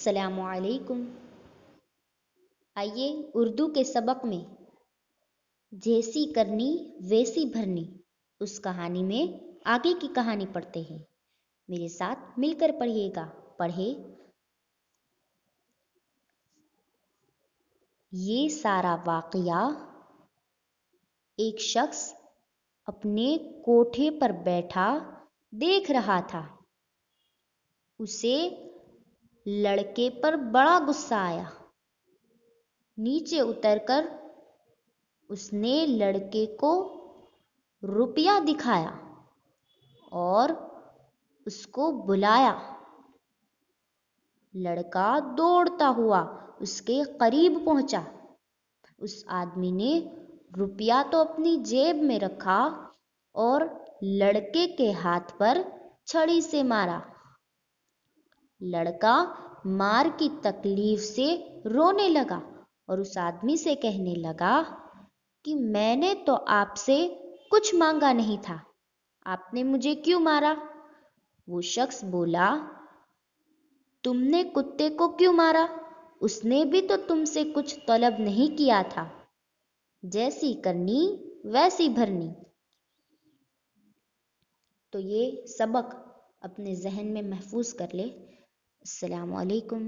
असलकुम आइए उर्दू के सबक में जैसी करनी वैसी भरनी उस कहानी में आगे की कहानी पढ़ते हैं मेरे साथ मिलकर पढ़िएगा पढ़े ये सारा वाकया एक शख्स अपने कोठे पर बैठा देख रहा था उसे लड़के पर बड़ा गुस्सा आया नीचे उतरकर उसने लड़के को रुपया दिखाया और उसको बुलाया लड़का दौड़ता हुआ उसके करीब पहुंचा उस आदमी ने रुपया तो अपनी जेब में रखा और लड़के के हाथ पर छड़ी से मारा लड़का मार की तकलीफ से रोने लगा और उस आदमी से कहने लगा कि मैंने तो आपसे कुछ मांगा नहीं था आपने मुझे क्यों मारा वो शख्स बोला तुमने कुत्ते को क्यों मारा उसने भी तो तुमसे कुछ तलब नहीं किया था जैसी करनी वैसी भरनी तो ये सबक अपने जहन में महफूज कर ले السلام عليكم